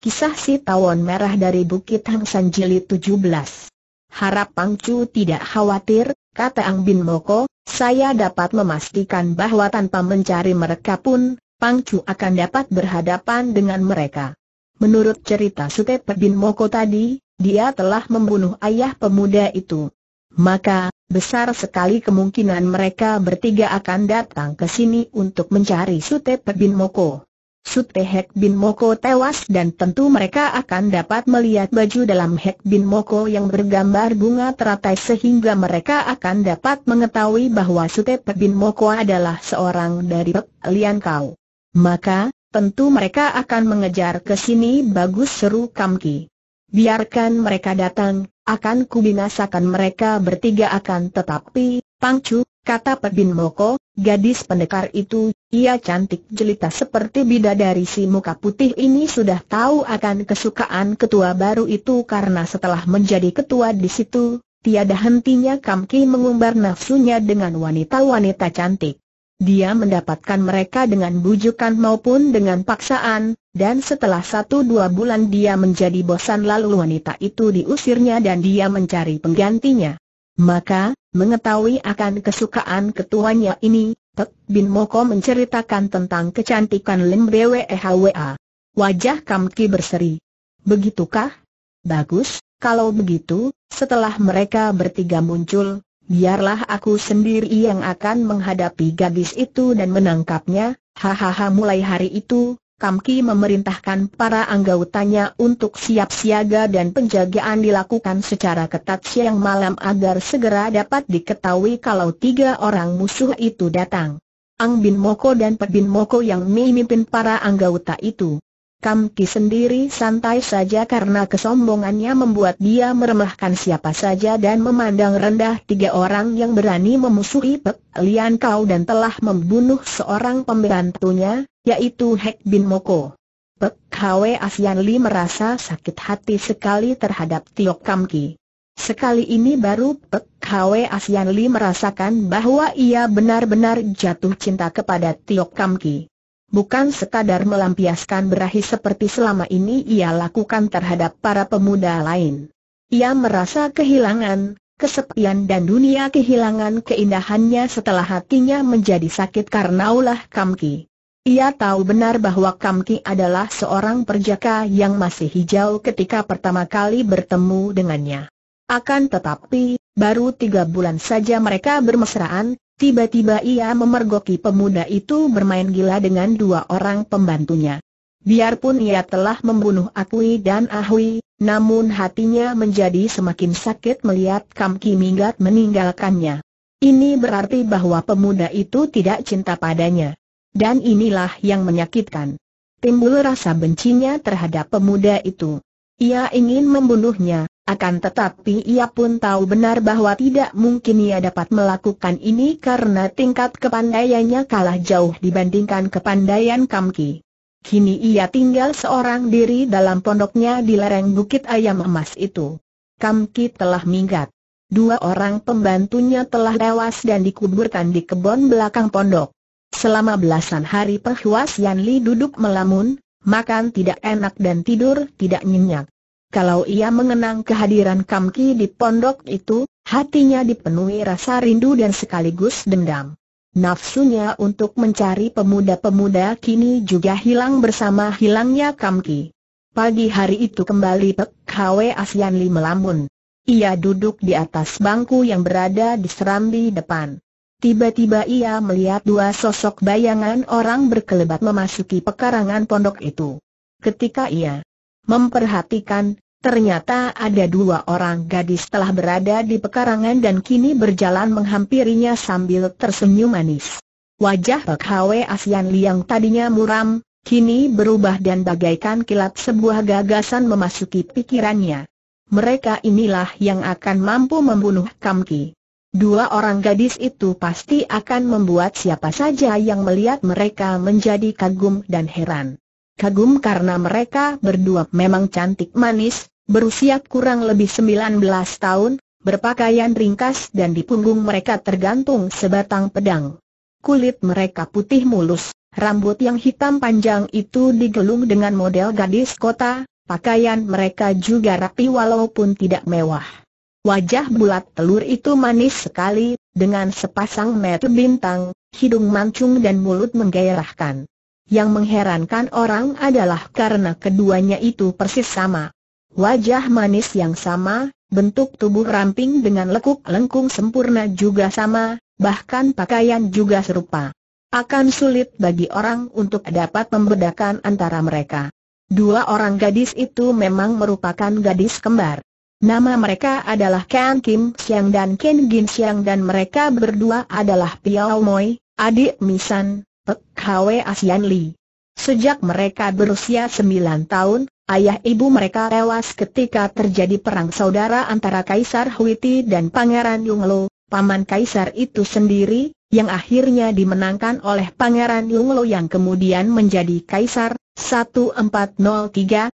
Kisah si tawon merah dari Bukit Hang San Jilid 17. Harap Pangcu tidak khawatir, kata Ang Bin Moko, saya dapat memastikan bahwa tanpa mencari mereka pun, Pangcu akan dapat berhadapan dengan mereka. Menurut cerita Sutep Bin Moko tadi, dia telah membunuh ayah pemuda itu. Maka, besar sekali kemungkinan mereka bertiga akan datang ke sini untuk mencari Sutep Bin Moko. Sutehek Bin Moko tewas dan tentu mereka akan dapat melihat baju dalam Hek Bin Moko yang bergambar bunga teratai sehingga mereka akan dapat mengetahui bahwa Sutehek Bin Moko adalah seorang dari Pek Lian Kau. Maka, tentu mereka akan mengejar ke sini bagus seru Kamki. Biarkan mereka datang, akan kubinasakan mereka bertiga akan tetapi, Pangcu, kata Pebin Moko, gadis pendekar itu, ia cantik jelita seperti bidadari si muka putih ini sudah tahu akan kesukaan ketua baru itu karena setelah menjadi ketua di situ, tiada hentinya Kamki mengumbar nafsunya dengan wanita-wanita cantik. Dia mendapatkan mereka dengan bujukan maupun dengan paksaan, dan setelah satu dua bulan dia menjadi bosan lalu wanita itu diusirnya dan dia mencari penggantinya. Maka, mengetahui akan kesukaan ketuanya ini, Pek Bin Moko menceritakan tentang kecantikan Lim Bwehwa. Wajah Kamki berseri. Begitukah? Bagus, kalau begitu, setelah mereka bertiga muncul, biarlah aku sendiri yang akan menghadapi gadis itu dan menangkapnya, hahaha mulai hari itu, Kamki memerintahkan para anggotanya untuk siap siaga dan penjagaan dilakukan secara ketat siang malam agar segera dapat diketahui kalau tiga orang musuh itu datang. Ang Bin Moko dan Pe Bin Moko yang memimpin para anggota itu. Kamki sendiri santai saja karena kesombongannya membuat dia meremehkan siapa saja dan memandang rendah tiga orang yang berani memusuhi Pek Lian Kau dan telah membunuh seorang pembantunya, yaitu Hek Bin Moko. Pek Hwe Asian Li merasa sakit hati sekali terhadap Tio Kam Ki. Sekali ini baru Pek Hwe Asian Li merasakan bahwa ia benar-benar jatuh cinta kepada Tio Kam Ki. Bukan sekadar melampiaskan berahi seperti selama ini ia lakukan terhadap para pemuda lain. Ia merasa kehilangan, kesepian dan dunia kehilangan keindahannya setelah hatinya menjadi sakit karena ulah Kamki. Ia tahu benar bahwa Kamki adalah seorang perjaka yang masih hijau ketika pertama kali bertemu dengannya. Akan tetapi, baru tiga bulan saja mereka bermesraan, tiba-tiba ia memergoki pemuda itu bermain gila dengan dua orang pembantunya. Biarpun ia telah membunuh Akui dan Ahui, namun hatinya menjadi semakin sakit melihat Kamki minggat meninggalkannya. Ini berarti bahwa pemuda itu tidak cinta padanya. Dan inilah yang menyakitkan. Timbul rasa bencinya terhadap pemuda itu. Ia ingin membunuhnya, akan tetapi ia pun tahu benar bahwa tidak mungkin ia dapat melakukan ini karena tingkat kepandaiannya kalah jauh dibandingkan kepandaian Kamki. Kini ia tinggal seorang diri dalam pondoknya di lereng Bukit Ayam Emas itu. Kamki telah minggat. Dua orang pembantunya telah tewas dan dikuburkan di kebun belakang pondok. Selama belasan hari Pehuas Yan Li duduk melamun, makan tidak enak dan tidur tidak nyenyak. Kalau ia mengenang kehadiran Kam Ki di pondok itu, hatinya dipenuhi rasa rindu dan sekaligus dendam. Nafsunya untuk mencari pemuda-pemuda kini juga hilang bersama hilangnya Kam Ki. Pagi hari itu kembali Pek Hwe Li melamun. Ia duduk di atas bangku yang berada di serambi depan. Tiba-tiba ia melihat dua sosok bayangan orang berkelebat memasuki pekarangan pondok itu. Ketika ia memperhatikan, ternyata ada dua orang gadis telah berada di pekarangan dan kini berjalan menghampirinya sambil tersenyum manis. Wajah Pek Hwe Asian Liang tadinya muram, kini berubah dan bagaikan kilat sebuah gagasan memasuki pikirannya. Mereka inilah yang akan mampu membunuh Kamki. Dua orang gadis itu pasti akan membuat siapa saja yang melihat mereka menjadi kagum dan heran. Kagum karena mereka berdua memang cantik manis, berusia kurang lebih 19 tahun, berpakaian ringkas dan di punggung mereka tergantung sebatang pedang. Kulit mereka putih mulus, rambut yang hitam panjang itu digelung dengan model gadis kota, pakaian mereka juga rapi walaupun tidak mewah. Wajah bulat telur itu manis sekali, dengan sepasang mata bintang, hidung mancung dan mulut menggairahkan. Yang mengherankan orang adalah karena keduanya itu persis sama. Wajah manis yang sama, bentuk tubuh ramping dengan lekuk lengkung sempurna juga sama, bahkan pakaian juga serupa. Akan sulit bagi orang untuk dapat membedakan antara mereka. Dua orang gadis itu memang merupakan gadis kembar. Nama mereka adalah Ken Kim Siang dan Ken Gin Siang dan mereka berdua adalah Piao Moi, adik Misan, Pek Hwe Asian Li. Sejak mereka berusia sembilan tahun, ayah ibu mereka tewas ketika terjadi perang saudara antara Kaisar Huiti dan Pangeran Yunglo, paman Kaisar itu sendiri, yang akhirnya dimenangkan oleh Pangeran Yunglo yang kemudian menjadi Kaisar, 1403-1424.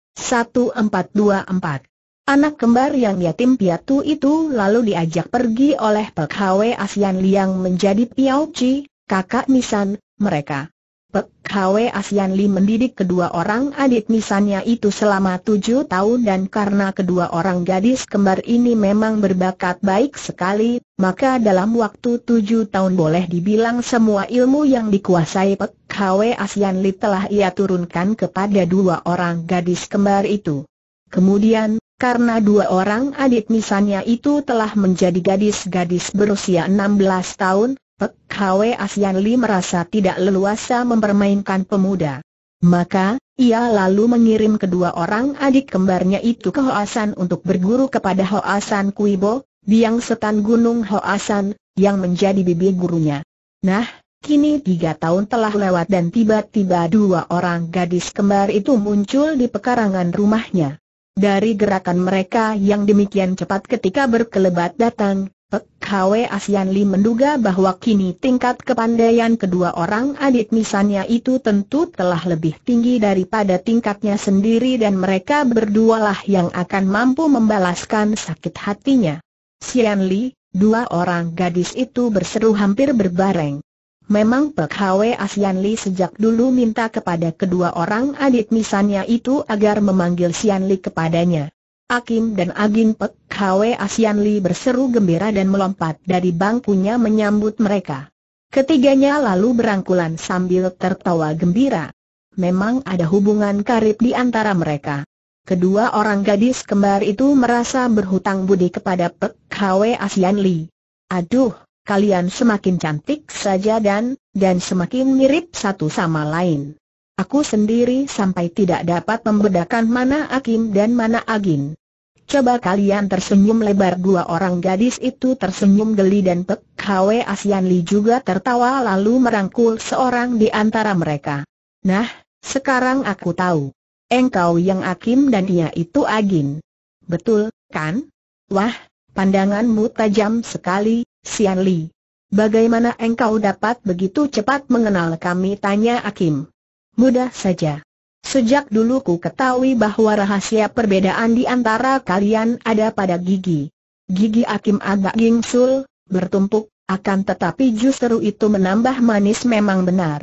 Anak kembar yang yatim piatu itu lalu diajak pergi oleh Pek Hwe Asian Liang menjadi Piao Chi, kakak Nisan, mereka. Pek Hwe Asian Li mendidik kedua orang adik Nisannya itu selama tujuh tahun dan karena kedua orang gadis kembar ini memang berbakat baik sekali, maka dalam waktu tujuh tahun boleh dibilang semua ilmu yang dikuasai Pek Hwe Asian Li telah ia turunkan kepada dua orang gadis kembar itu. Kemudian, karena dua orang adik misalnya itu telah menjadi gadis-gadis berusia 16 tahun, Pek Hwe Asian Li merasa tidak leluasa mempermainkan pemuda. Maka, ia lalu mengirim kedua orang adik kembarnya itu ke Hoasan untuk berguru kepada Hoasan Kuibo, biang setan gunung Hoasan, yang menjadi bibi gurunya. Nah, Kini tiga tahun telah lewat dan tiba-tiba dua orang gadis kembar itu muncul di pekarangan rumahnya. Dari gerakan mereka yang demikian cepat ketika berkelebat datang, Pek Hwe Asian Li menduga bahwa kini tingkat kepandaian kedua orang adik misalnya itu tentu telah lebih tinggi daripada tingkatnya sendiri dan mereka berdualah yang akan mampu membalaskan sakit hatinya. Sian Li, dua orang gadis itu berseru hampir berbareng. Memang Pek Hwe Asian Li sejak dulu minta kepada kedua orang adik misannya itu agar memanggil Sian Li kepadanya. Akim dan Agin Pek Hwe Asian Li berseru gembira dan melompat dari bangkunya menyambut mereka. Ketiganya lalu berangkulan sambil tertawa gembira. Memang ada hubungan karib di antara mereka. Kedua orang gadis kembar itu merasa berhutang budi kepada Pek Hwe Asian Li. Aduh, kalian semakin cantik saja dan, dan semakin mirip satu sama lain. Aku sendiri sampai tidak dapat membedakan mana Akim dan mana Agin. Coba kalian tersenyum lebar dua orang gadis itu tersenyum geli dan Pek Hwe Asian Li juga tertawa lalu merangkul seorang di antara mereka. Nah, sekarang aku tahu. Engkau yang Akim dan ia itu Agin. Betul, kan? Wah, pandanganmu tajam sekali, Sian Li. Bagaimana engkau dapat begitu cepat mengenal kami? Tanya Akim. Mudah saja. Sejak dulu ku ketahui bahwa rahasia perbedaan di antara kalian ada pada gigi. Gigi Akim agak gingsul, bertumpuk, akan tetapi justru itu menambah manis memang benar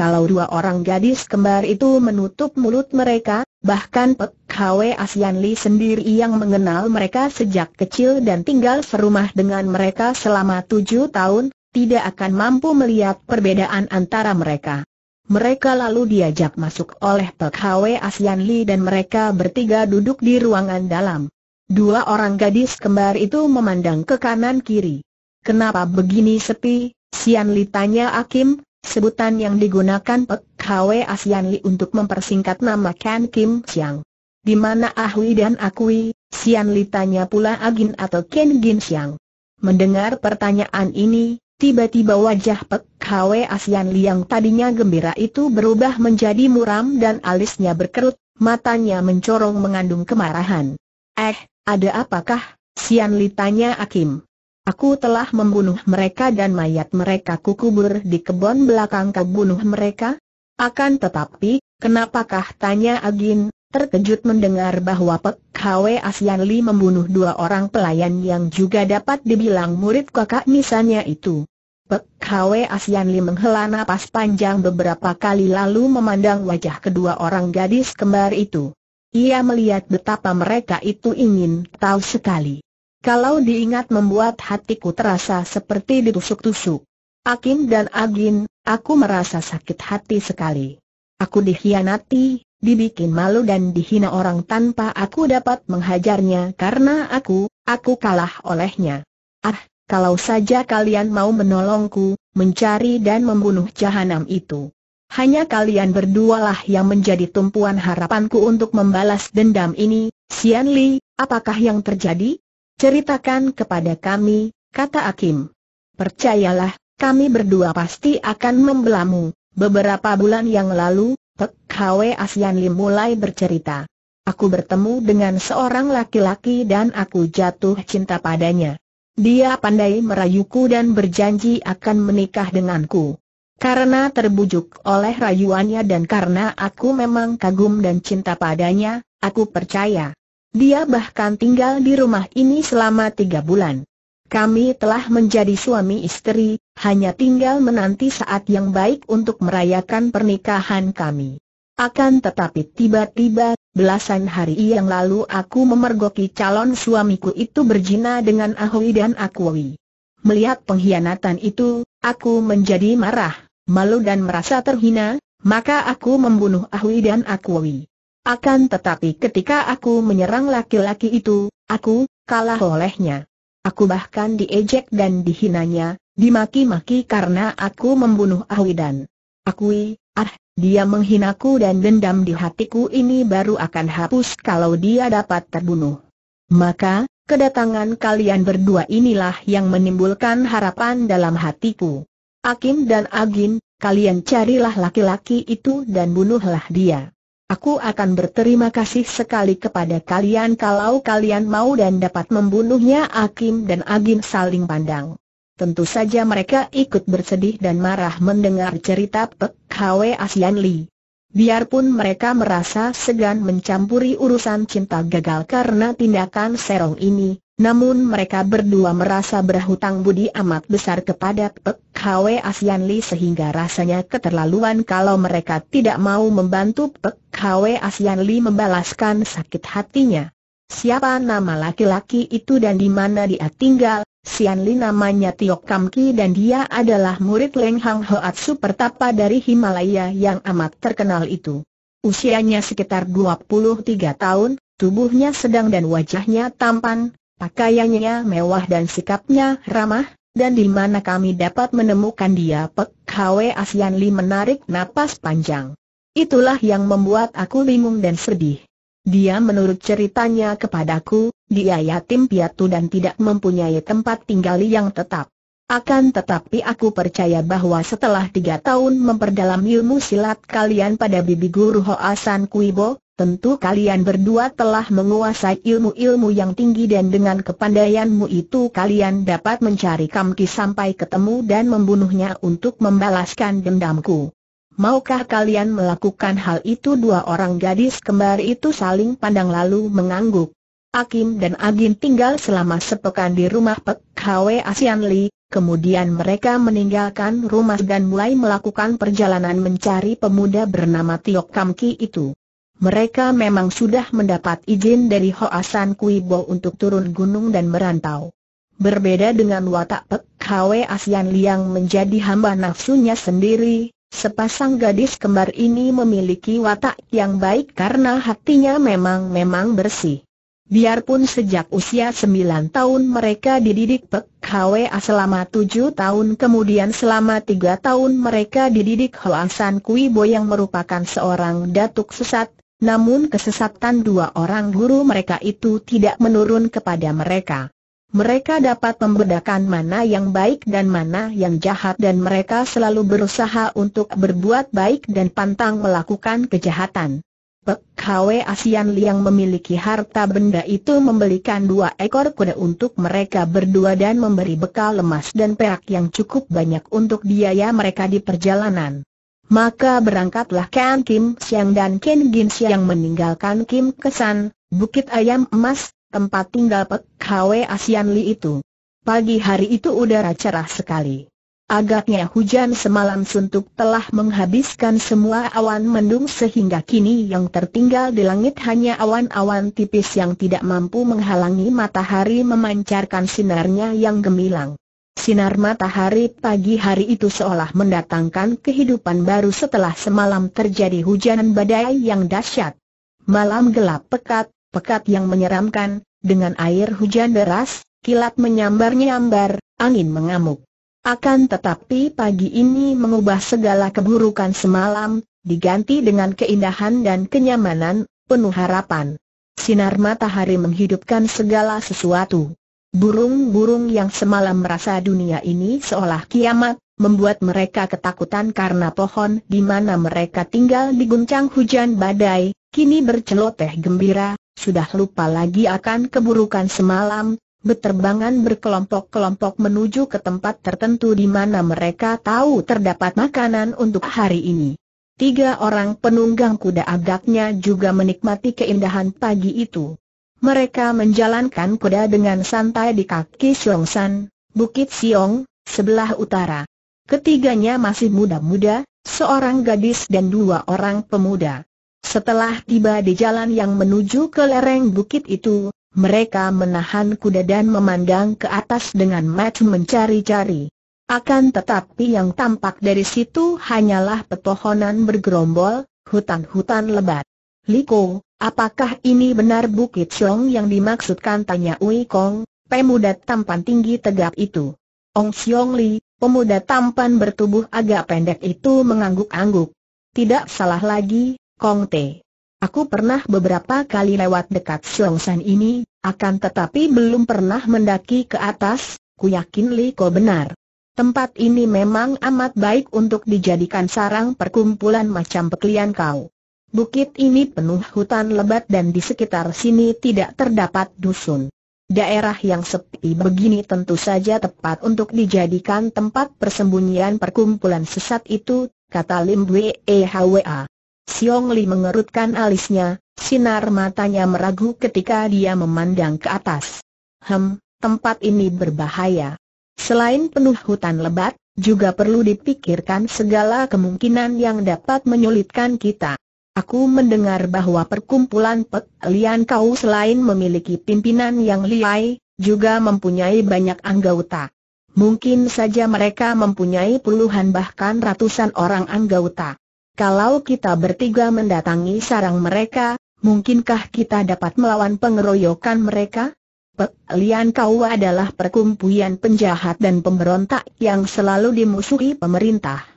kalau dua orang gadis kembar itu menutup mulut mereka, bahkan Pek Hwe Asian Li sendiri yang mengenal mereka sejak kecil dan tinggal serumah dengan mereka selama tujuh tahun, tidak akan mampu melihat perbedaan antara mereka. Mereka lalu diajak masuk oleh Pek Hwe Asian Li dan mereka bertiga duduk di ruangan dalam. Dua orang gadis kembar itu memandang ke kanan kiri. Kenapa begini sepi? Sian Li tanya Akim, sebutan yang digunakan Pek Hwe Asian Li untuk mempersingkat nama Ken Kim Siang. Di mana Ahui dan Akui, Sian Li tanya pula Agin atau Ken Gin Siang. Mendengar pertanyaan ini, tiba-tiba wajah Pek Hwe Asian Li yang tadinya gembira itu berubah menjadi muram dan alisnya berkerut, matanya mencorong mengandung kemarahan. Eh, ada apakah? Sian Li tanya Akim. Aku telah membunuh mereka dan mayat mereka kukubur di kebun belakang kebunuh mereka? Akan tetapi, kenapakah tanya Agin, terkejut mendengar bahwa Pek Hwe Asianli membunuh dua orang pelayan yang juga dapat dibilang murid kakak misalnya itu. Pek Hwe Asianli menghela napas panjang beberapa kali lalu memandang wajah kedua orang gadis kembar itu. Ia melihat betapa mereka itu ingin tahu sekali. Kalau diingat membuat hatiku terasa seperti ditusuk-tusuk. Akin dan Agin, aku merasa sakit hati sekali. Aku dikhianati, dibikin malu dan dihina orang tanpa aku dapat menghajarnya karena aku, aku kalah olehnya. Ah, kalau saja kalian mau menolongku, mencari dan membunuh jahanam itu. Hanya kalian berdualah yang menjadi tumpuan harapanku untuk membalas dendam ini, Xian Li, apakah yang terjadi? Ceritakan kepada kami, kata Akim. Percayalah, kami berdua pasti akan membelamu. Beberapa bulan yang lalu, Pek Hwe Asian Lim mulai bercerita. Aku bertemu dengan seorang laki-laki dan aku jatuh cinta padanya. Dia pandai merayuku dan berjanji akan menikah denganku. Karena terbujuk oleh rayuannya dan karena aku memang kagum dan cinta padanya, aku percaya. Dia bahkan tinggal di rumah ini selama tiga bulan. Kami telah menjadi suami istri, hanya tinggal menanti saat yang baik untuk merayakan pernikahan kami. Akan tetapi tiba-tiba, belasan hari yang lalu aku memergoki calon suamiku itu berjina dengan Ahui dan Akui. Melihat pengkhianatan itu, aku menjadi marah, malu dan merasa terhina, maka aku membunuh Ahui dan Akui. Akan tetapi ketika aku menyerang laki-laki itu, aku kalah olehnya. Aku bahkan diejek dan dihinanya, dimaki-maki karena aku membunuh Ahwidan. dan Akui, ah, dia menghinaku dan dendam di hatiku ini baru akan hapus kalau dia dapat terbunuh. Maka, kedatangan kalian berdua inilah yang menimbulkan harapan dalam hatiku. Akim dan Agin, kalian carilah laki-laki itu dan bunuhlah dia. Aku akan berterima kasih sekali kepada kalian kalau kalian mau dan dapat membunuhnya Akim dan Agim saling pandang. Tentu saja mereka ikut bersedih dan marah mendengar cerita Pek Hwe Asian Li. Biarpun mereka merasa segan mencampuri urusan cinta gagal karena tindakan serong ini, namun mereka berdua merasa berhutang budi amat besar kepada Pek Hwe Asian Li sehingga rasanya keterlaluan kalau mereka tidak mau membantu Pek Hwe Asian Li membalaskan sakit hatinya. Siapa nama laki-laki itu dan di mana dia tinggal? Sian Li namanya Tio Kam Ki dan dia adalah murid Leng Hang Hoat Tapa dari Himalaya yang amat terkenal itu. Usianya sekitar 23 tahun, tubuhnya sedang dan wajahnya tampan, Pakaiannya mewah dan sikapnya ramah, dan di mana kami dapat menemukan dia Pek Hwe Asian Li menarik napas panjang. Itulah yang membuat aku bingung dan sedih. Dia menurut ceritanya kepadaku, dia yatim piatu dan tidak mempunyai tempat tinggal yang tetap. Akan tetapi aku percaya bahwa setelah tiga tahun memperdalam ilmu silat kalian pada bibi guru Hoasan Kuibo, Tentu kalian berdua telah menguasai ilmu-ilmu yang tinggi dan dengan kepandaianmu itu kalian dapat mencari Kamki sampai ketemu dan membunuhnya untuk membalaskan dendamku. Maukah kalian melakukan hal itu? Dua orang gadis kembar itu saling pandang lalu mengangguk. Akim dan Agin tinggal selama sepekan di rumah Pek Hwe Asian Li, kemudian mereka meninggalkan rumah dan mulai melakukan perjalanan mencari pemuda bernama Tiok Kamki itu. Mereka memang sudah mendapat izin dari Hoasan Bo untuk turun gunung dan merantau. Berbeda dengan watak Pek Kwe Asian Liang menjadi hamba nafsunya sendiri, sepasang gadis kembar ini memiliki watak yang baik karena hatinya memang-memang bersih. Biarpun sejak usia 9 tahun mereka dididik Pek As selama 7 tahun kemudian selama 3 tahun mereka dididik Hoasan San Kui Bo yang merupakan seorang datuk sesat, namun kesesatan dua orang guru mereka itu tidak menurun kepada mereka. Mereka dapat membedakan mana yang baik dan mana yang jahat dan mereka selalu berusaha untuk berbuat baik dan pantang melakukan kejahatan. Pek Hwe Asian Liang memiliki harta benda itu membelikan dua ekor kuda untuk mereka berdua dan memberi bekal lemas dan perak yang cukup banyak untuk biaya mereka di perjalanan. Maka berangkatlah Ken Kim Siang dan Ken Gin Siang meninggalkan Kim Kesan, Bukit Ayam Emas, tempat tinggal Pek Hwe Asian Li itu. Pagi hari itu udara cerah sekali. Agaknya hujan semalam suntuk telah menghabiskan semua awan mendung sehingga kini yang tertinggal di langit hanya awan-awan tipis yang tidak mampu menghalangi matahari memancarkan sinarnya yang gemilang. Sinar matahari pagi hari itu seolah mendatangkan kehidupan baru setelah semalam terjadi hujanan badai yang dahsyat. Malam gelap pekat, pekat yang menyeramkan, dengan air hujan deras, kilat menyambar-nyambar, angin mengamuk. Akan tetapi pagi ini mengubah segala keburukan semalam, diganti dengan keindahan dan kenyamanan, penuh harapan. Sinar matahari menghidupkan segala sesuatu. Burung-burung yang semalam merasa dunia ini seolah kiamat, membuat mereka ketakutan karena pohon di mana mereka tinggal diguncang hujan badai, kini berceloteh gembira, sudah lupa lagi akan keburukan semalam, beterbangan berkelompok-kelompok menuju ke tempat tertentu di mana mereka tahu terdapat makanan untuk hari ini. Tiga orang penunggang kuda agaknya juga menikmati keindahan pagi itu. Mereka menjalankan kuda dengan santai di kaki Siong San, Bukit Siong, sebelah utara. Ketiganya masih muda-muda, seorang gadis dan dua orang pemuda. Setelah tiba di jalan yang menuju ke lereng bukit itu, mereka menahan kuda dan memandang ke atas dengan mata mencari-cari. Akan tetapi yang tampak dari situ hanyalah petohonan bergerombol, hutan-hutan lebat. Liko, apakah ini benar Bukit Chong yang dimaksudkan tanya Ui Kong, pemuda tampan tinggi tegap itu? Ong Siong Li, pemuda tampan bertubuh agak pendek itu mengangguk-angguk. Tidak salah lagi, Kong Te. Aku pernah beberapa kali lewat dekat San ini, akan tetapi belum pernah mendaki ke atas, ku yakin Liko benar. Tempat ini memang amat baik untuk dijadikan sarang perkumpulan macam peklian kau. Bukit ini penuh hutan lebat dan di sekitar sini tidak terdapat dusun. Daerah yang sepi begini tentu saja tepat untuk dijadikan tempat persembunyian perkumpulan sesat itu, kata Lim Wee Hwa. Siong Li mengerutkan alisnya, sinar matanya meragu ketika dia memandang ke atas. Hem, tempat ini berbahaya. Selain penuh hutan lebat, juga perlu dipikirkan segala kemungkinan yang dapat menyulitkan kita. Aku mendengar bahwa perkumpulan Pek Lian Kau selain memiliki pimpinan yang liai, juga mempunyai banyak anggota. Mungkin saja mereka mempunyai puluhan bahkan ratusan orang anggota. Kalau kita bertiga mendatangi sarang mereka, mungkinkah kita dapat melawan pengeroyokan mereka? Pek Lian Kau adalah perkumpulan penjahat dan pemberontak yang selalu dimusuhi pemerintah.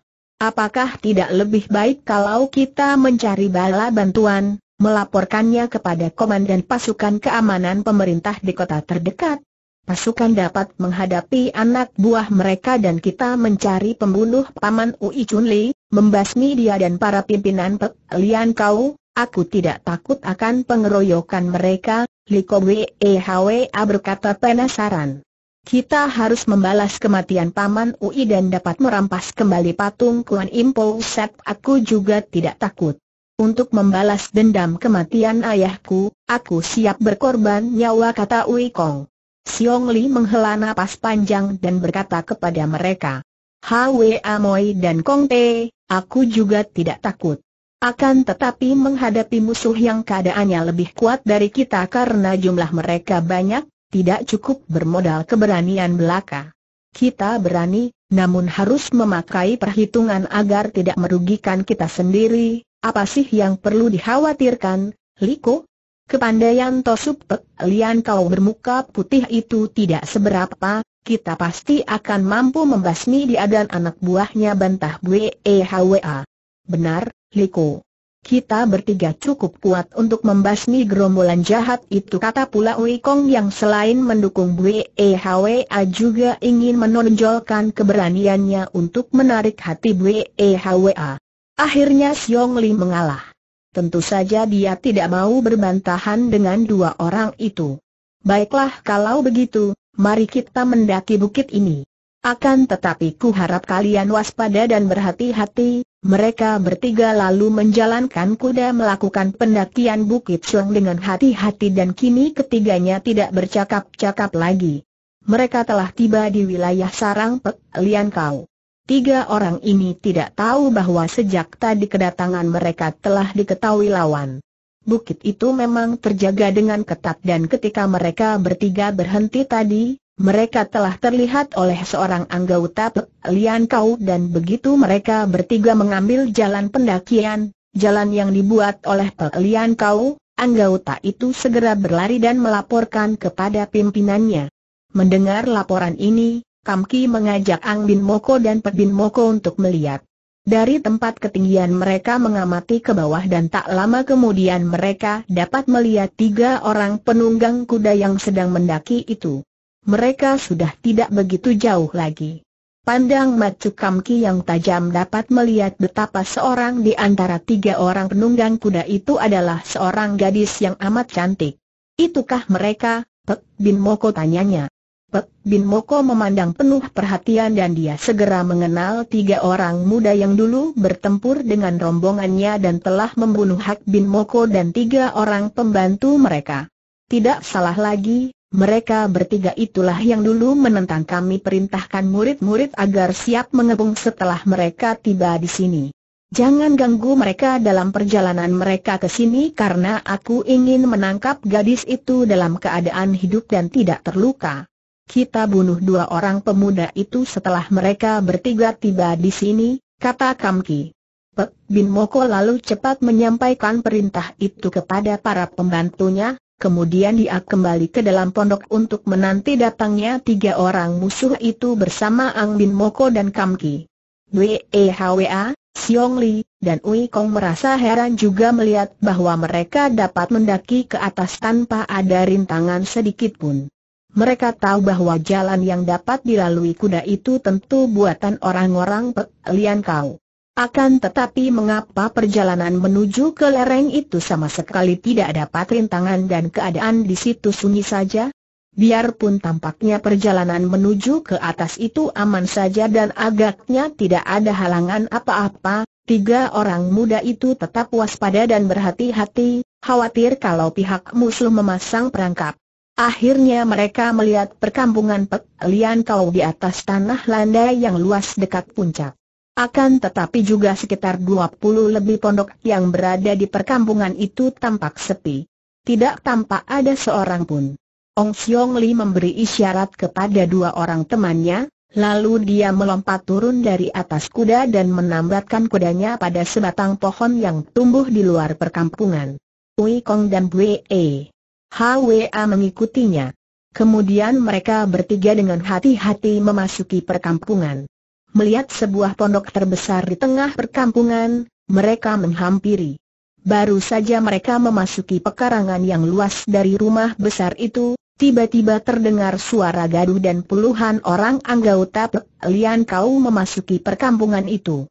Apakah tidak lebih baik kalau kita mencari bala bantuan, melaporkannya kepada Komandan Pasukan Keamanan Pemerintah di kota terdekat? Pasukan dapat menghadapi anak buah mereka dan kita mencari pembunuh Paman Ui Chun membasmi dia dan para pimpinan Pek Lian Kau, aku tidak takut akan pengeroyokan mereka, Liko Wehwa berkata penasaran. Kita harus membalas kematian Paman Ui dan dapat merampas kembali patung Kuan Impo Set aku juga tidak takut. Untuk membalas dendam kematian ayahku, aku siap berkorban nyawa kata Ui Kong. Siong Li menghela nafas panjang dan berkata kepada mereka. Hwe Amoy dan Kong Te, aku juga tidak takut. Akan tetapi menghadapi musuh yang keadaannya lebih kuat dari kita karena jumlah mereka banyak, tidak cukup bermodal keberanian belaka. Kita berani, namun harus memakai perhitungan agar tidak merugikan kita sendiri. Apa sih yang perlu dikhawatirkan, Liko? Kepandaian Tosupek Lian kau bermuka putih itu tidak seberapa, kita pasti akan mampu membasmi dia dan anak buahnya bantah Bwe Hwa. Benar, Liko. Kita bertiga cukup kuat untuk membasmi gerombolan jahat itu kata pula Wei Kong yang selain mendukung e W A juga ingin menonjolkan keberaniannya untuk menarik hati e W A. Akhirnya Xiong Li mengalah. Tentu saja dia tidak mau berbantahan dengan dua orang itu. Baiklah kalau begitu, mari kita mendaki bukit ini. Akan tetapi ku harap kalian waspada dan berhati-hati, mereka bertiga lalu menjalankan kuda melakukan pendakian Bukit Chong dengan hati-hati dan kini ketiganya tidak bercakap-cakap lagi. Mereka telah tiba di wilayah sarang Pek Lian Kau. Tiga orang ini tidak tahu bahwa sejak tadi kedatangan mereka telah diketahui lawan. Bukit itu memang terjaga dengan ketat dan ketika mereka bertiga berhenti tadi, mereka telah terlihat oleh seorang anggota Pek Lian Kau dan begitu mereka bertiga mengambil jalan pendakian, jalan yang dibuat oleh Pek Lian Kau, anggota itu segera berlari dan melaporkan kepada pimpinannya. Mendengar laporan ini, Kamki mengajak Ang Bin Moko dan Pek Bin Moko untuk melihat. Dari tempat ketinggian mereka mengamati ke bawah dan tak lama kemudian mereka dapat melihat tiga orang penunggang kuda yang sedang mendaki itu mereka sudah tidak begitu jauh lagi. Pandang Matsu Kamki yang tajam dapat melihat betapa seorang di antara tiga orang penunggang kuda itu adalah seorang gadis yang amat cantik. Itukah mereka? Pek Bin Moko tanyanya. Pek Bin Moko memandang penuh perhatian dan dia segera mengenal tiga orang muda yang dulu bertempur dengan rombongannya dan telah membunuh Hak Bin Moko dan tiga orang pembantu mereka. Tidak salah lagi, mereka bertiga itulah yang dulu menentang kami perintahkan murid-murid agar siap mengepung setelah mereka tiba di sini. Jangan ganggu mereka dalam perjalanan mereka ke sini karena aku ingin menangkap gadis itu dalam keadaan hidup dan tidak terluka. Kita bunuh dua orang pemuda itu setelah mereka bertiga tiba di sini, kata Kamki. Pek Bin Moko lalu cepat menyampaikan perintah itu kepada para pembantunya, kemudian dia kembali ke dalam pondok untuk menanti datangnya tiga orang musuh itu bersama Ang Bin Moko dan Kam Ki. Hwa, Xiong Li, dan Ui Kong merasa heran juga melihat bahwa mereka dapat mendaki ke atas tanpa ada rintangan sedikit pun. Mereka tahu bahwa jalan yang dapat dilalui kuda itu tentu buatan orang-orang pelian Kau. Akan tetapi mengapa perjalanan menuju ke lereng itu sama sekali tidak dapat rintangan dan keadaan di situ sunyi saja? Biarpun tampaknya perjalanan menuju ke atas itu aman saja dan agaknya tidak ada halangan apa-apa, tiga orang muda itu tetap waspada dan berhati-hati, khawatir kalau pihak musuh memasang perangkap. Akhirnya mereka melihat perkampungan Pek Lian Kau di atas tanah landai yang luas dekat puncak. Akan tetapi juga sekitar 20 lebih pondok yang berada di perkampungan itu tampak sepi. Tidak tampak ada seorang pun. Ong Siong Li memberi isyarat kepada dua orang temannya, lalu dia melompat turun dari atas kuda dan menambatkan kudanya pada sebatang pohon yang tumbuh di luar perkampungan. Wei Kong dan Wei Bwe Hwa mengikutinya. Kemudian mereka bertiga dengan hati-hati memasuki perkampungan melihat sebuah pondok terbesar di tengah perkampungan, mereka menghampiri. Baru saja mereka memasuki pekarangan yang luas dari rumah besar itu, tiba-tiba terdengar suara gaduh dan puluhan orang anggota Lian Kau memasuki perkampungan itu.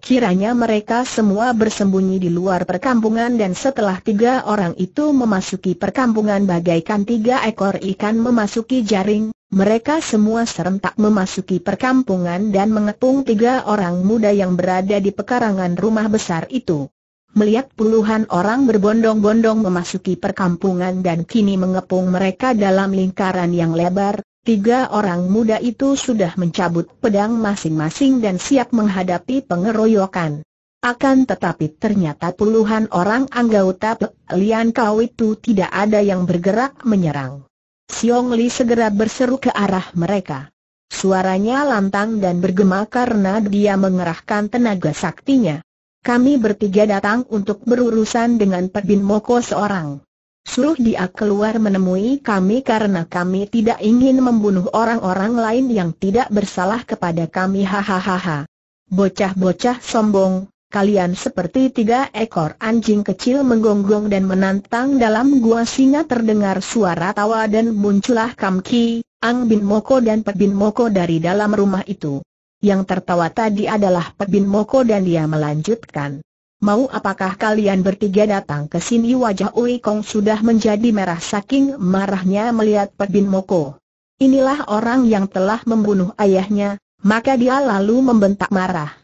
Kiranya mereka semua bersembunyi di luar perkampungan dan setelah tiga orang itu memasuki perkampungan bagaikan tiga ekor ikan memasuki jaring, mereka semua serentak memasuki perkampungan dan mengepung tiga orang muda yang berada di pekarangan rumah besar itu. Melihat puluhan orang berbondong-bondong memasuki perkampungan dan kini mengepung mereka dalam lingkaran yang lebar, tiga orang muda itu sudah mencabut pedang masing-masing dan siap menghadapi pengeroyokan. Akan tetapi ternyata puluhan orang anggota Lian Kau itu tidak ada yang bergerak menyerang. Xiong Li segera berseru ke arah mereka. Suaranya lantang dan bergema karena dia mengerahkan tenaga saktinya. Kami bertiga datang untuk berurusan dengan Perbin Moko seorang. Suruh dia keluar menemui kami karena kami tidak ingin membunuh orang-orang lain yang tidak bersalah kepada kami hahaha. Bocah-bocah sombong, kalian seperti tiga ekor anjing kecil menggonggong dan menantang dalam gua singa terdengar suara tawa dan muncullah Kam Ki, Ang Bin Moko dan Pe Bin Moko dari dalam rumah itu. Yang tertawa tadi adalah Pe Bin Moko dan dia melanjutkan. Mau apakah kalian bertiga datang ke sini wajah Ui Kong sudah menjadi merah saking marahnya melihat Pe Bin Moko. Inilah orang yang telah membunuh ayahnya, maka dia lalu membentak marah.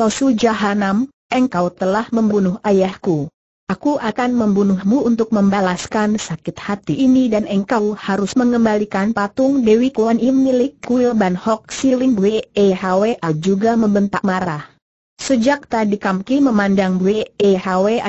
Tosu Jahanam, engkau telah membunuh ayahku. Aku akan membunuhmu untuk membalaskan sakit hati ini dan engkau harus mengembalikan patung Dewi Kuan Im milik Kuil Ban Hock Siling Bwe e juga membentak marah. Sejak tadi Kam Ki memandang Bwe e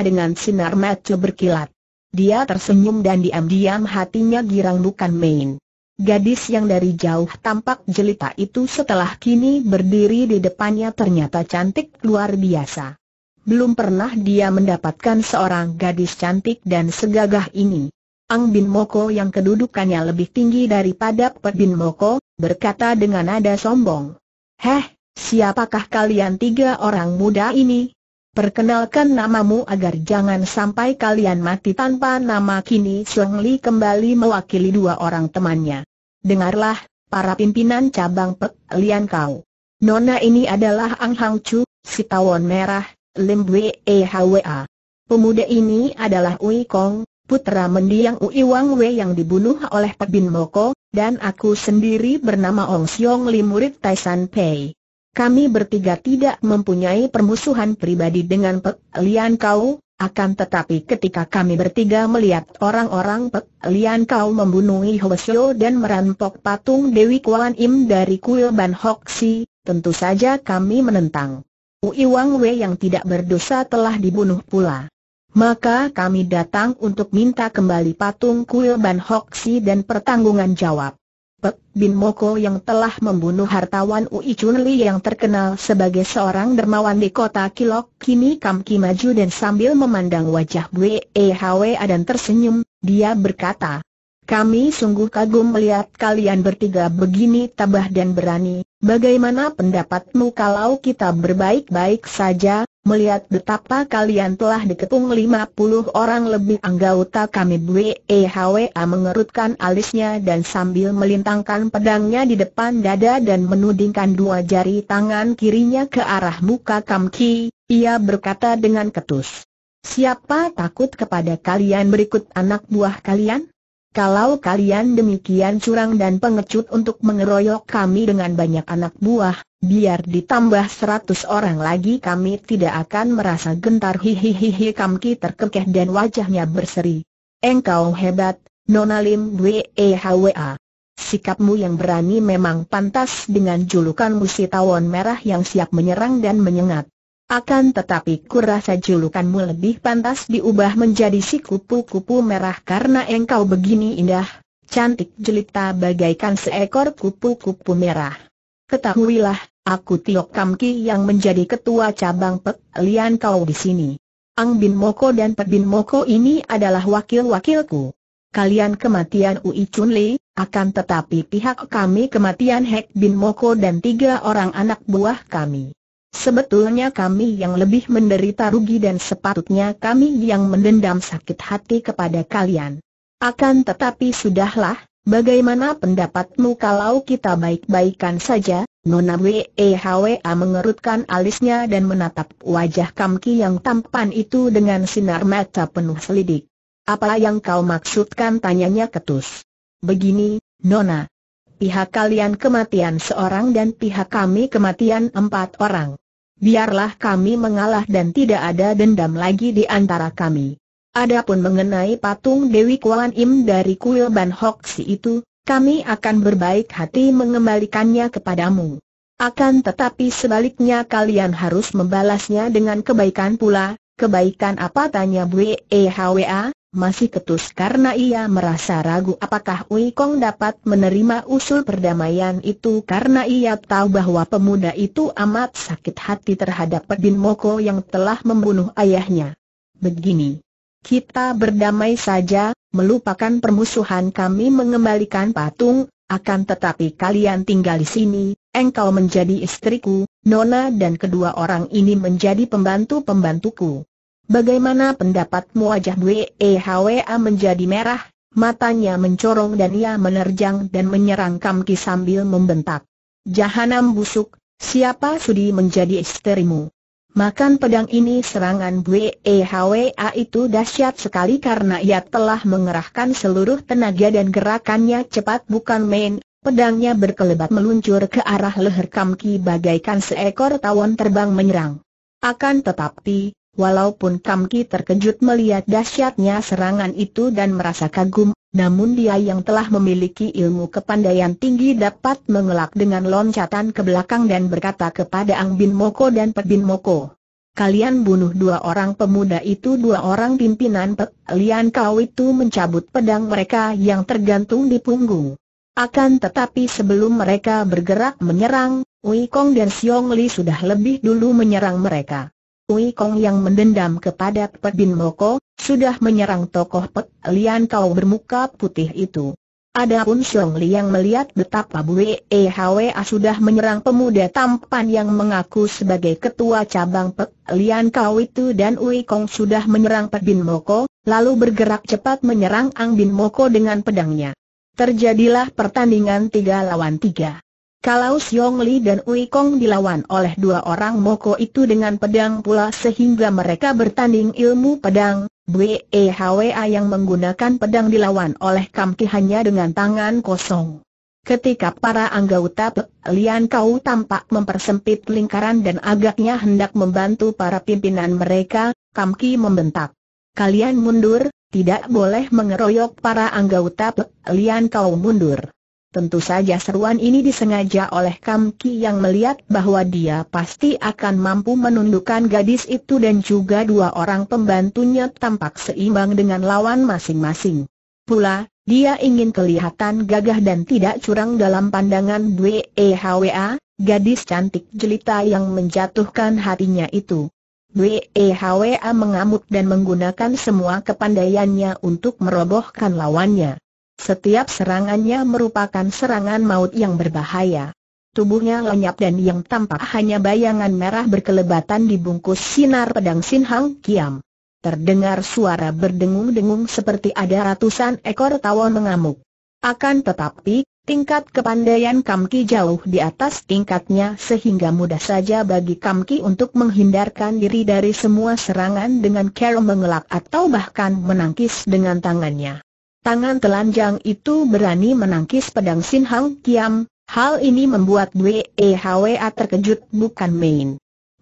dengan sinar mata berkilat. Dia tersenyum dan diam-diam hatinya girang bukan main. Gadis yang dari jauh tampak jelita itu setelah kini berdiri di depannya ternyata cantik luar biasa. Belum pernah dia mendapatkan seorang gadis cantik dan segagah ini. Ang Bin Moko yang kedudukannya lebih tinggi daripada Pek Bin Moko, berkata dengan nada sombong. Heh, siapakah kalian tiga orang muda ini? Perkenalkan namamu agar jangan sampai kalian mati tanpa nama kini Song Li kembali mewakili dua orang temannya. Dengarlah, para pimpinan cabang Pek Lian Kau. Nona ini adalah Ang Hang Chu, si tawon merah, Lim Bwe e Hwa. Pemuda ini adalah Ui Kong, putra mendiang Ui Wang Wei yang dibunuh oleh Pebin Moko, dan aku sendiri bernama Ong Siong Li murid Tai Pei kami bertiga tidak mempunyai permusuhan pribadi dengan Pek Lian Kau, akan tetapi ketika kami bertiga melihat orang-orang Pek Lian Kau membunuh Hwasyo dan merampok patung Dewi Kuan Im dari kuil Ban Hok Si, tentu saja kami menentang. Ui Wang Wei yang tidak berdosa telah dibunuh pula. Maka kami datang untuk minta kembali patung kuil Ban Hok Si dan pertanggungan jawab. Pek Bin Moko yang telah membunuh hartawan Ui Chun Li yang terkenal sebagai seorang dermawan di kota Kilok kini Kam Ki maju dan sambil memandang wajah Bwe Hwa dan tersenyum, dia berkata, Kami sungguh kagum melihat kalian bertiga begini tabah dan berani, bagaimana pendapatmu kalau kita berbaik-baik saja, melihat betapa kalian telah dikepung puluh orang lebih anggota kami BEHWA mengerutkan alisnya dan sambil melintangkan pedangnya di depan dada dan menudingkan dua jari tangan kirinya ke arah muka Kamki, ia berkata dengan ketus. Siapa takut kepada kalian berikut anak buah kalian? Kalau kalian demikian curang dan pengecut untuk mengeroyok kami dengan banyak anak buah, biar ditambah seratus orang lagi kami tidak akan merasa gentar hihihihi Kamki terkekeh dan wajahnya berseri. Engkau hebat, Nona Lim a. Sikapmu yang berani memang pantas dengan julukan si tawon merah yang siap menyerang dan menyengat. Akan tetapi kurasa julukanmu lebih pantas diubah menjadi si kupu-kupu merah karena engkau begini indah, cantik jelita bagaikan seekor kupu-kupu merah. Ketahuilah, aku Tio Kamki yang menjadi ketua cabang Pek Lian Kau di sini. Ang Bin Moko dan Pek Bin Moko ini adalah wakil-wakilku. Kalian kematian Ui Chun Li, akan tetapi pihak kami kematian Hek Bin Moko dan tiga orang anak buah kami. Sebetulnya kami yang lebih menderita rugi dan sepatutnya kami yang mendendam sakit hati kepada kalian. Akan tetapi sudahlah, bagaimana pendapatmu kalau kita baik-baikan saja? Nona Wehwa mengerutkan alisnya dan menatap wajah Kamki yang tampan itu dengan sinar mata penuh selidik. Apa yang kau maksudkan tanyanya ketus. Begini, Nona. Pihak kalian kematian seorang dan pihak kami kematian empat orang biarlah kami mengalah dan tidak ada dendam lagi di antara kami. Adapun mengenai patung Dewi Kuan Im dari kuil Ban Hok Si itu, kami akan berbaik hati mengembalikannya kepadamu. Akan tetapi sebaliknya kalian harus membalasnya dengan kebaikan pula, kebaikan apa tanya Bwe Hwa, masih ketus karena ia merasa ragu apakah Wei Kong dapat menerima usul perdamaian itu karena ia tahu bahwa pemuda itu amat sakit hati terhadap Pedin Moko yang telah membunuh ayahnya. Begini. Kita berdamai saja, melupakan permusuhan kami mengembalikan patung, akan tetapi kalian tinggal di sini, engkau menjadi istriku, Nona dan kedua orang ini menjadi pembantu-pembantuku. Bagaimana pendapatmu wajah Dwe menjadi merah, matanya mencorong dan ia menerjang dan menyerang Kamki sambil membentak. Jahanam busuk, siapa sudi menjadi isterimu? Makan pedang ini serangan BEHWA itu dahsyat sekali karena ia telah mengerahkan seluruh tenaga dan gerakannya cepat bukan main, pedangnya berkelebat meluncur ke arah leher Kamki bagaikan seekor tawon terbang menyerang. Akan tetapi, Walaupun Kamki terkejut melihat dahsyatnya serangan itu dan merasa kagum, namun dia yang telah memiliki ilmu kepandaian tinggi dapat mengelak dengan loncatan ke belakang dan berkata kepada Ang Bin Moko dan Pe Bin Moko. Kalian bunuh dua orang pemuda itu dua orang pimpinan Lian Kau itu mencabut pedang mereka yang tergantung di punggung. Akan tetapi sebelum mereka bergerak menyerang, Wei Kong dan Xiong Li sudah lebih dulu menyerang mereka. Wei Kong yang mendendam kepada Pek Bin Moko, sudah menyerang tokoh Pek Lian Kau bermuka putih itu. Adapun Xiong Li yang melihat betapa E EHWA sudah menyerang pemuda tampan yang mengaku sebagai ketua cabang Pek Lian Kau itu dan Wei Kong sudah menyerang Pek Bin Moko, lalu bergerak cepat menyerang Ang Bin Moko dengan pedangnya. Terjadilah pertandingan tiga lawan tiga. Kalau Xiong Li dan Ui Kong dilawan oleh dua orang moko itu dengan pedang pula sehingga mereka bertanding ilmu pedang, Bwe Hwa yang menggunakan pedang dilawan oleh Kam Ki hanya dengan tangan kosong. Ketika para anggota Lian Kau tampak mempersempit lingkaran dan agaknya hendak membantu para pimpinan mereka, Kam Ki membentak. Kalian mundur, tidak boleh mengeroyok para anggota Lian Kau mundur. Tentu saja seruan ini disengaja oleh Kam Ki yang melihat bahwa dia pasti akan mampu menundukkan gadis itu dan juga dua orang pembantunya tampak seimbang dengan lawan masing-masing. Pula, dia ingin kelihatan gagah dan tidak curang dalam pandangan BEHWA, gadis cantik jelita yang menjatuhkan hatinya itu. BEHWA mengamuk dan menggunakan semua kepandaiannya untuk merobohkan lawannya. Setiap serangannya merupakan serangan maut yang berbahaya. Tubuhnya lenyap dan yang tampak hanya bayangan merah berkelebatan dibungkus sinar pedang Sinhang Kiam. Terdengar suara berdengung-dengung seperti ada ratusan ekor tawon mengamuk. Akan tetapi, tingkat kepandaian Kamki jauh di atas tingkatnya sehingga mudah saja bagi Kamki untuk menghindarkan diri dari semua serangan dengan cara mengelak atau bahkan menangkis dengan tangannya. Tangan telanjang itu berani menangkis pedang Sin Hang Kiam, hal ini membuat Wei Hwa terkejut bukan main.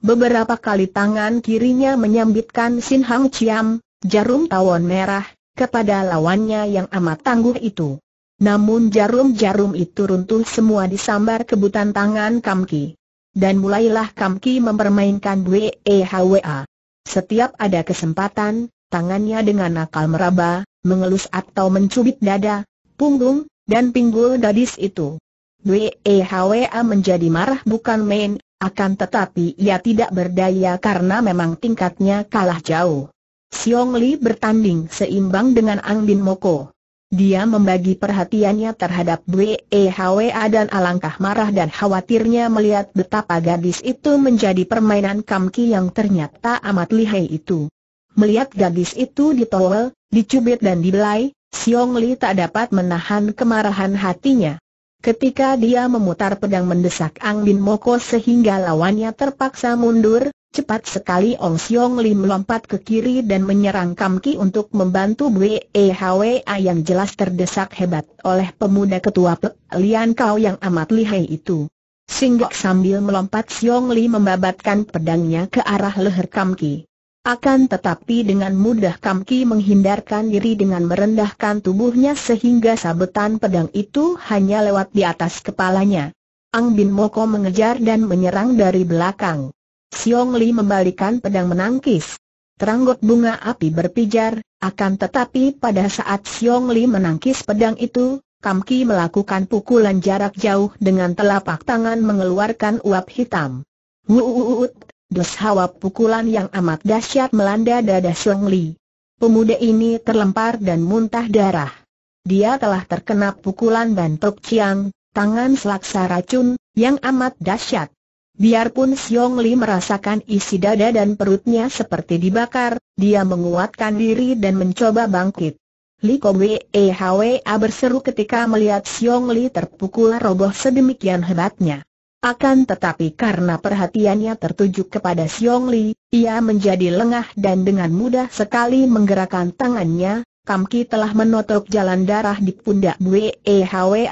Beberapa kali tangan kirinya menyambitkan Sin Hang Kiam, jarum tawon merah, kepada lawannya yang amat tangguh itu. Namun jarum-jarum itu runtuh semua disambar kebutan tangan Kam Ki. Dan mulailah Kam Ki mempermainkan WEHWA. Setiap ada kesempatan, tangannya dengan nakal meraba, mengelus atau mencubit dada, punggung, dan pinggul gadis itu. Wehwa menjadi marah bukan main, akan tetapi ia tidak berdaya karena memang tingkatnya kalah jauh. Siong Li bertanding seimbang dengan Ang Bin Moko. Dia membagi perhatiannya terhadap Wehwa dan alangkah marah dan khawatirnya melihat betapa gadis itu menjadi permainan kamki yang ternyata amat lihai itu. Melihat gadis itu ditowel, Dicubit dan dibelai, Siong Li tak dapat menahan kemarahan hatinya. Ketika dia memutar pedang mendesak Ang Bin Moko sehingga lawannya terpaksa mundur, cepat sekali Ong Siong Li melompat ke kiri dan menyerang Kam Ki untuk membantu Bwe Hwa yang jelas terdesak hebat oleh pemuda ketua Pe Lian Kau yang amat lihai itu. Singgok sambil melompat Siong Li membabatkan pedangnya ke arah leher Kam Ki. Akan tetapi dengan mudah Kamki menghindarkan diri dengan merendahkan tubuhnya sehingga sabetan pedang itu hanya lewat di atas kepalanya. Ang Bin Moko mengejar dan menyerang dari belakang. Siong Li membalikan pedang menangkis. Teranggot bunga api berpijar, akan tetapi pada saat Siong Li menangkis pedang itu, Kamki melakukan pukulan jarak jauh dengan telapak tangan mengeluarkan uap hitam. Wuuut Des hawa pukulan yang amat dahsyat melanda dada Seng Li. Pemuda ini terlempar dan muntah darah. Dia telah terkena pukulan bantok ciang, tangan selaksa racun, yang amat dahsyat. Biarpun Siong Li merasakan isi dada dan perutnya seperti dibakar, dia menguatkan diri dan mencoba bangkit. Li Wei, e Hwa berseru ketika melihat Siong Li terpukul roboh sedemikian hebatnya. Akan tetapi karena perhatiannya tertuju kepada Xiong Li, ia menjadi lengah dan dengan mudah sekali menggerakkan tangannya, Kamki telah menotok jalan darah di pundak Bwe e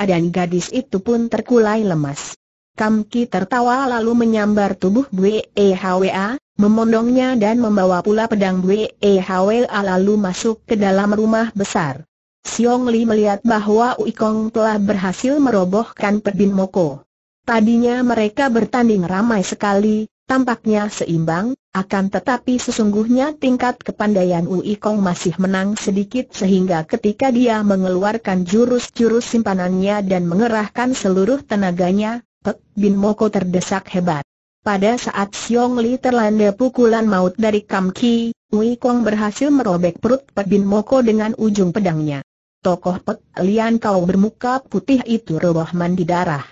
dan gadis itu pun terkulai lemas. Kamki tertawa lalu menyambar tubuh Bwe Hwa, memondongnya dan membawa pula pedang Bwe e lalu masuk ke dalam rumah besar. Xiong Li melihat bahwa Uikong telah berhasil merobohkan Pedin Moko. Tadinya mereka bertanding ramai sekali, tampaknya seimbang, akan tetapi sesungguhnya tingkat kepandaian Ui Kong masih menang sedikit sehingga ketika dia mengeluarkan jurus-jurus simpanannya dan mengerahkan seluruh tenaganya, Pek Bin Moko terdesak hebat. Pada saat Xiong Li terlanda pukulan maut dari Kam Ki, Ui Kong berhasil merobek perut Pek Bin Moko dengan ujung pedangnya. Tokoh Pek Lian Kau bermuka putih itu roboh mandi darah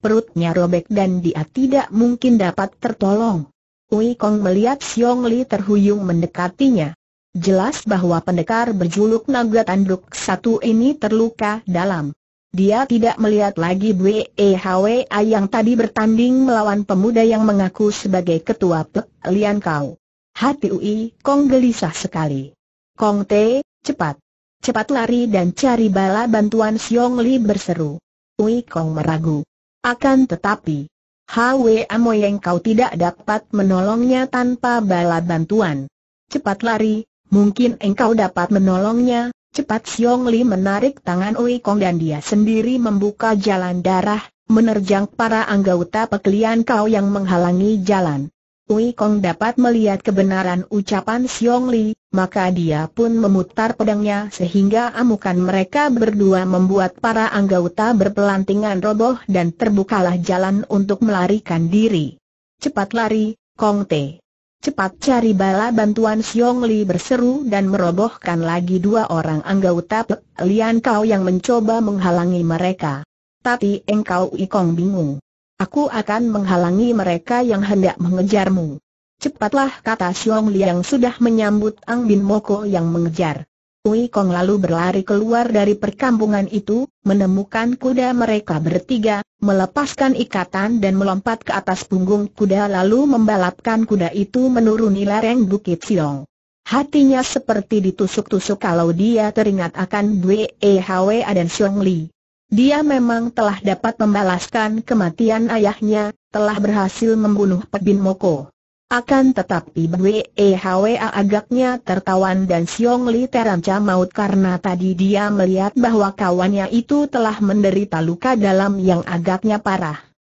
perutnya robek dan dia tidak mungkin dapat tertolong. Wei Kong melihat Xiong Li terhuyung mendekatinya. Jelas bahwa pendekar berjuluk naga tanduk satu ini terluka dalam. Dia tidak melihat lagi BEHWA e yang tadi bertanding melawan pemuda yang mengaku sebagai ketua Pek Lian Kau. Hati Ui Kong gelisah sekali. Kong Te, cepat. Cepat lari dan cari bala bantuan Xiong Li berseru. Ui Kong meragu. Akan tetapi, Hwa Moyeng kau tidak dapat menolongnya tanpa bala bantuan. Cepat lari, mungkin engkau dapat menolongnya. Cepat Siong Li menarik tangan Ui Kong dan dia sendiri membuka jalan darah, menerjang para anggota pekelian kau yang menghalangi jalan. Ui Kong dapat melihat kebenaran ucapan Siong Li, maka dia pun memutar pedangnya sehingga amukan mereka berdua membuat para anggota berpelantingan roboh dan terbukalah jalan untuk melarikan diri. Cepat lari, Kong Te. Cepat cari bala bantuan Xiong Li berseru dan merobohkan lagi dua orang anggota Lian Kau yang mencoba menghalangi mereka. Tapi engkau Ikong bingung. Aku akan menghalangi mereka yang hendak mengejarmu. Cepatlah kata Xiong yang sudah menyambut Ang Bin Moko yang mengejar. Ui Kong lalu berlari keluar dari perkampungan itu, menemukan kuda mereka bertiga, melepaskan ikatan dan melompat ke atas punggung kuda lalu membalapkan kuda itu menuruni lereng Bukit Siong. Hatinya seperti ditusuk-tusuk kalau dia teringat akan Wei e Hwa dan Xiong Li. Dia memang telah dapat membalaskan kematian ayahnya, telah berhasil membunuh Pebin Moko. Akan tetapi Hwa agaknya tertawan dan Siong Li terancam maut karena tadi dia melihat bahwa kawannya itu telah menderita luka dalam yang agaknya parah.